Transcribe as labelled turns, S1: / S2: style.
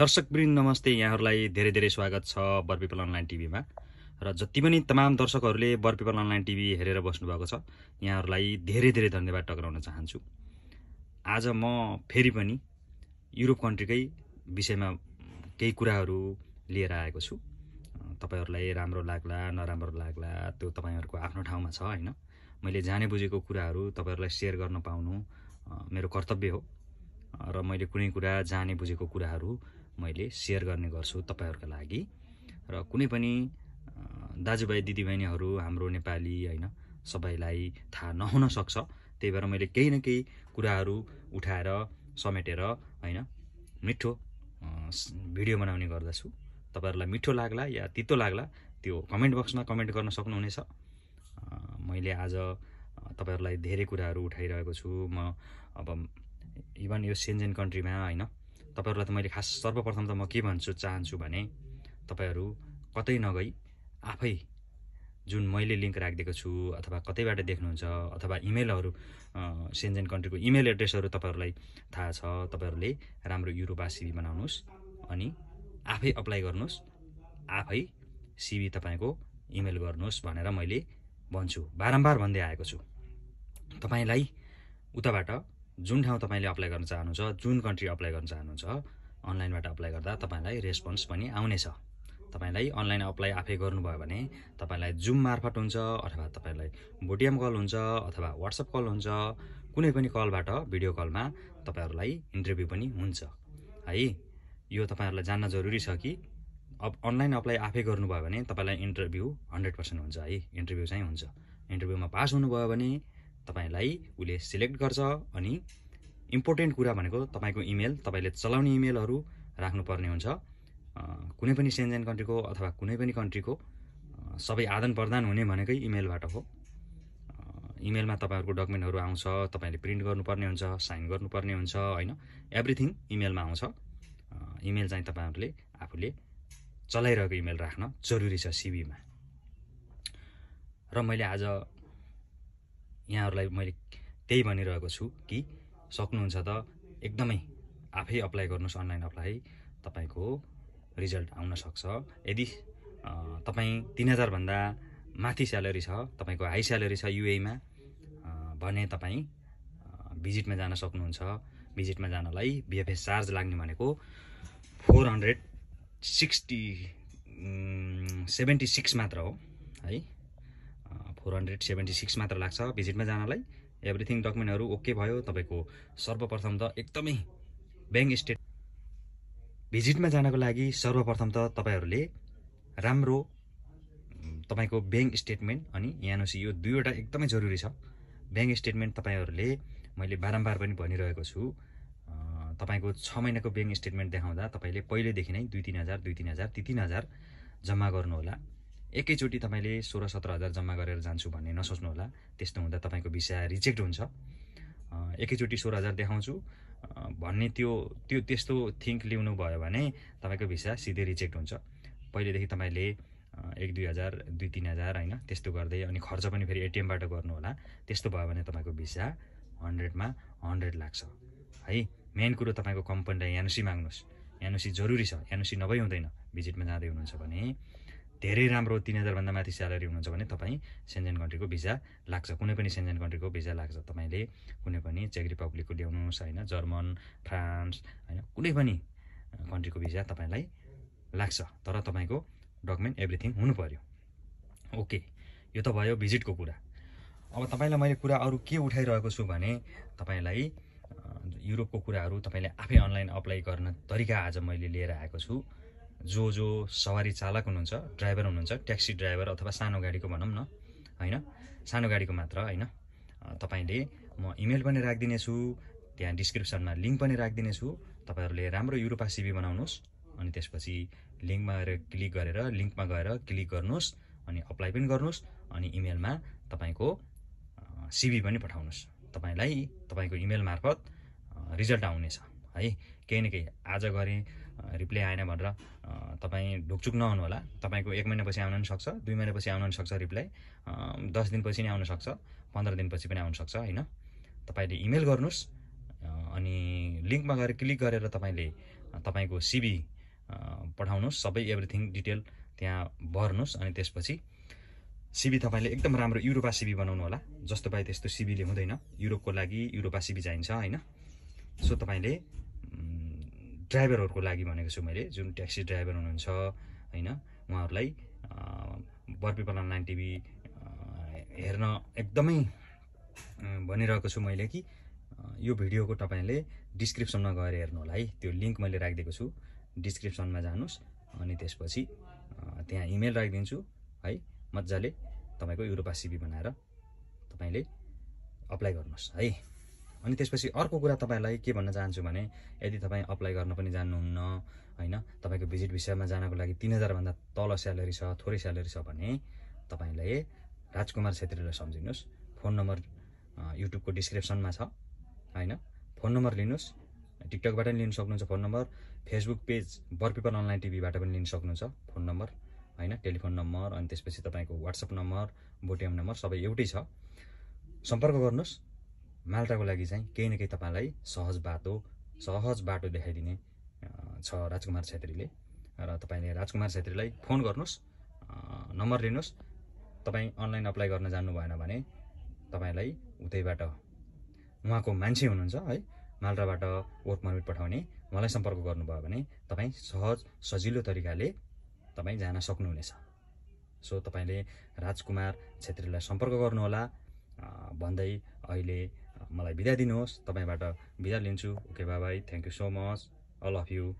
S1: दर्शक दर्शकवृन्द नमस्ते यहाँहरूलाई धेरै धेरै स्वागत छ बरपिपल अनलाइन टिभीमा र जति पनि तमाम दर्शकहरूले बरपिपल अनलाइन टिभी हेरेर बस्नुभएको छ यहाँहरूलाई धेरै धेरै धन्यवाद टक्राउन चाहन्छु आज म फेरि पनि युरोप कन्ट्रीकै विषयमा केही कुराहरू लिएर आएको छु तपाईँहरूलाई राम्रो लाग्ला नराम्रो लाग्ला त्यो तपाईँहरूको आफ्नो ठाउँमा छ होइन मैले जाने बुझेको कुराहरू तपाईँहरूलाई सेयर गर्न पाउनु मेरो कर्तव्य हो र मैले कुनै कुरा जाने बुझेको कुराहरू मैले सेयर गर्ने गर्छु तपाईँहरूको लागि र कुनै पनि दाजुभाइ दिदीबहिनीहरू हाम्रो नेपाली होइन सबैलाई थाहा नहुन सक्छ त्यही भएर मैले केही न केही कुराहरू उठाएर समेटेर होइन मिठो भिडियो बनाउने गर्दछु तपाईँहरूलाई मिठो लाग्ला या तितो लाग्ला त्यो कमेन्ट बक्समा कमेन्ट गर्न सक्नुहुनेछ मैले आज तपाईँहरूलाई धेरै कुराहरू उठाइरहेको छु म अब इभन यो सेन्जेन कन्ट्रीमा होइन तपाईँहरूलाई त मैले खास सर्वप्रथम त म के भन्छु चाहन्छु भने तपाईँहरू कतै नगई आफै जुन मैले लिङ्क राखिदिएको छु अथवा कतैबाट देख्नुहुन्छ अथवा इमेलहरू सेन्जेन कन्ट्रीको इमेल एड्रेसहरू तपाईँहरूलाई थाहा छ तपाईँहरूले राम्रो युरोपा सिभी बनाउनुहोस् अनि आफै अप्लाई गर्नुहोस् आफै सिभी तपाईँको इमेल गर्नुहोस् भनेर मैले भन्छु बारम्बार भन्दै आएको छु तपाईँलाई उताबाट जुन ठाउँ तपाईँले अप्लाई गर्न चाहनुहुन्छ जुन कन्ट्री अप्लाई गर्न चाहनुहुन्छ अनलाइनबाट अप्लाई गर्दा तपाईँलाई रेस्पोन्स पनि आउनेछ तपाईँलाई अनलाइन अप्लाई आफै गर्नुभयो भने तपाईँलाई जुम मार्फत हुन्छ अथवा तपाईँलाई भोटिएम कल हुन्छ अथवा वाट्सएप कल हुन्छ कुनै पनि कलबाट भिडियो कलमा तपाईँहरूलाई इन्टरभ्यू पनि हुन्छ है यो तपाईँहरूलाई जान्न जरुरी छ कि अब अनलाइन अप्लाई आफै गर्नुभयो भने तपाईँलाई इन्टरभ्यू हन्ड्रेड पर्सेन्ट हुन्छ है इन्टरभ्यू चाहिँ हुन्छ इन्टरभ्यूमा पास हुनुभयो भने तपाईँलाई उसले सिलेक्ट गर्छ अनि इम्पोर्टेन्ट कुरा भनेको तपाईँको इमेल तपाईँले चलाउने इमेलहरू राख्नुपर्ने हुन्छ कुनै पनि सेन्जेन कन्ट्रीको अथवा कुनै पनि कन्ट्रीको सबै आदान प्रदान हुने भनेकै इमेलबाट हो इमेलमा तपाईँहरूको डकुमेन्टहरू आउँछ तपाईँले प्रिन्ट गर्नुपर्ने हुन्छ साइन गर्नुपर्ने हुन्छ होइन एभ्रिथिङ इमेलमा आउँछ इमेल चाहिँ तपाईँहरूले आफूले चलाइरहेको इमेल राख्न जरुरी छ सिबीमा र मैले आज यहाँहरूलाई मैले त्यही भनिरहेको छु कि सक्नुहुन्छ त एकदमै आफै अप्लाई गर्नुहोस् अनलाइन अप्लाई तपाईँको रिजल्ट आउन सक्छ यदि तपाईँ तिन हजारभन्दा माथि स्यालेरी छ तपाईँको हाई स्यालेरी छ युएमा भने तपाईँ भिजिटमा जान सक्नुहुन्छ भिजिटमा जानलाई बिएफएस चार्ज लाग्ने भनेको four hundred sixty seventy six मात्र हो है फोर हन्ड्रेड सेभेन्टी सिक्स मात्र लाग्छ भिजिटमा जानलाई एभ्रिथिङ डकुमेन्टहरू ओके भयो तपाईँको सर्वप्रथम त एकदमै ब्याङ्क स्टेट भिजिटमा जानको लागि सर्वप्रथम त तपाईँहरूले राम्रो तपाईँको ब्याङ्क स्टेटमेन्ट अनि एनओसी यो दुईवटा एकदमै जरुरी छ ब्याङ्क स्टेटमेन्ट तपाईँहरूले मैले बारम्बार पनि भनिरहेको छु तपाईँको छ महिनाको ब्याङ्क स्टेटमेन्ट देखाउँदा तपाईँले पहिलेदेखि नै दुई तिन हजार दुई तिन हजार ती तिन हजार जम्मा गर्नुहोला एकैचोटि तपाईँले सोह्र सत्र हजार जम्मा गरेर जान्छु भन्ने नसोच्नुहोला त्यस्तो हुँदा तपाईँको भिसा रिजेक्ट हुन्छ एकैचोटि सोह्र हजार देखाउँछु भन्ने त्यो त्यो त्यस्तो थिङ्क ल्याउनु भयो भने तपाईँको भिसा सिधै रिजेक्ट हुन्छ पहिलेदेखि तपाईँले एक दुई हजार दुई तिन हजार होइन त्यस्तो गर्दै अनि खर्च पनि फेरि एटिएमबाट गर्नुहोला त्यस्तो भयो भने तपाईँको भिसा हन्ड्रेडमा हन्ड्रेड लाग्छ है मेन कुरो तपाईँको कम्पनीलाई एनओसी माग्नुहोस् एनओसी जरुरी छ एनओसी नभई हुँदैन भिजिटमा जाँदै हुनुहुन्छ भने धेरै राम्रो तिन हजारभन्दा माथि स्यालेरी हुनुहुन्छ भने तपाईँ सेन्जेन कन्ट्रीको भिजा लाग्छ कुनै पनि सेन्जेन कन्ट्रीको भिजा लाग्छ तपाईँले कुनै पनि चेक रिपब्लिकको ल्याउनुहोस् होइन जर्मन फ्रान्स होइन कुनै पनि कन्ट्रीको भिजा तपाईँलाई लाग्छ तर तपाईँको डकुमेन्ट एभ्रिथिङ हुनु पऱ्यो ओके यो त भयो भिजिटको कुरा अब तपाईँलाई मैले कुरा अरू के उठाइरहेको छु भने तपाईँलाई युरोपको कुराहरू तपाईँले आफै अनलाइन अप्लाई गर्न तरिका आज मैले लिएर आएको छु जो जो सवारी चालक हुनुहुन्छ ड्राइभर हुनुहुन्छ ट्याक्सी ड्राइभर अथवा सानो गाडीको भनौँ न होइन सानो गाडीको मात्र होइन तपाईँले म इमेल पनि राखिदिनेछु त्यहाँ डिस्क्रिप्सनमा लिङ्क पनि राखिदिनेछु तपाईँहरूले राम्रो युरोपा सिबी बनाउनुहोस् अनि त्यसपछि लिङ्कमा गएर क्लिक गरेर लिङ्कमा गएर क्लिक गर्नुहोस् अनि अप्लाई पनि गर्नुहोस् अनि इमेलमा तपाईँको सिबी पनि पठाउनुहोस् तपाईँलाई तपाईँको इमेल मार्फत रिजल्ट आउनेछ है केही न केही आज गरेँ रिप्लाई आएन भनेर तपाईँ ढुकचुक नहुनु होला तपाईँको एक महिनापछि आउन पनि सक्छ दुई महिनापछि आउन पनि सक्छ रिप्लाई दस दिनपछि नै सक्छ पन्ध्र दिनपछि पनि आउन सक्छ होइन तपाईँले इमेल गर्नुहोस् अनि लिङ्कमा गएर क्लिक गरेर तपाईँले तपाईँको सिबी पठाउनुहोस् सबै एभ्रिथिङ डिटेल त्यहाँ भर्नुहोस् अनि त्यसपछि सिबी तपाईँले एकदम राम्रो युरोपा सिबी बनाउनु होला जस्तो पाए त्यस्तो सिबीले हुँदैन युरोपको लागि युरोपा सिबी चाहिन्छ होइन सो तपाईँले ड्राइभरहरूको लागि भनेको छु मैले जुन ट्याक्सी ड्राइभर हुनुहुन्छ होइन उहाँहरूलाई बर्पिपल अनलाइन टिभी हेर्न एकदमै भनिरहेको छु मैले कि यो भिडियोको तपाईँले डिस्क्रिप्सनमा गएर हेर्नु होला है त्यो लिङ्क मैले राखिदिएको छु डिस्क्रिप्सनमा जानुहोस् अनि त्यसपछि त्यहाँ इमेल राखिदिन्छु है मजाले तपाईँको युरोपा सिबी बनाएर तपाईँले अप्लाई गर्नुहोस् है अनि त्यसपछि अर्को कुरा तपाईँलाई के भन्न चाहन्छु भने यदि तपाईँ अप्लाई गर्न पनि जान्नुहुन्न होइन तपाईँको भिजिट भिसामा जानको लागि तिन हजारभन्दा तल स्यालेरी छ थोरै स्यालेरी छ भने तपाईँले राजकुमार छेत्रीलाई सम्झिनुहोस् फोन नम्बर युट्युबको डिस्क्रिप्सनमा छ होइन फोन नम्बर लिनुहोस् टिकटकबाट पनि लिन सक्नुहुन्छ phone number Facebook page Barpipal online टिभीबाट पनि लिन सक्नुहुन्छ फोन नम्बर होइन टेलिफोन नम्बर अनि त्यसपछि तपाईँको वाट्सएप नम्बर बोटिएम नम्बर सबै एउटै छ सम्पर्क गर्नुहोस् माल्टाको लागि चाहिँ केही न केही तपाईँलाई सहज बाटो सहज बाटो देखाइदिने छ राजकुमार छेत्रीले र तपाईँले राजकुमार छेत्रीलाई फोन गर्नुहोस् नम्बर लिनुहोस् तपाईँ अनलाइन अप्लाई गर्न जान्नु भएन भने तपाईँलाई उतैबाट उहाँको मान्छे हुनुहुन्छ है माल्टाबाट वर्क पर्मिट पठाउने उहाँलाई सम्पर्क गर्नुभयो भने तपाईँ सहज सजिलो तरिकाले तपाईँ जान सक्नुहुनेछ सो तपाईँले राजकुमार छेत्रीलाई सम्पर्क गर्नुहोला भन्दै अहिले मलाई बिदा दिनुहोस् तपाईँबाट बिदा लिन्छु okay bye bye thank you so much all of you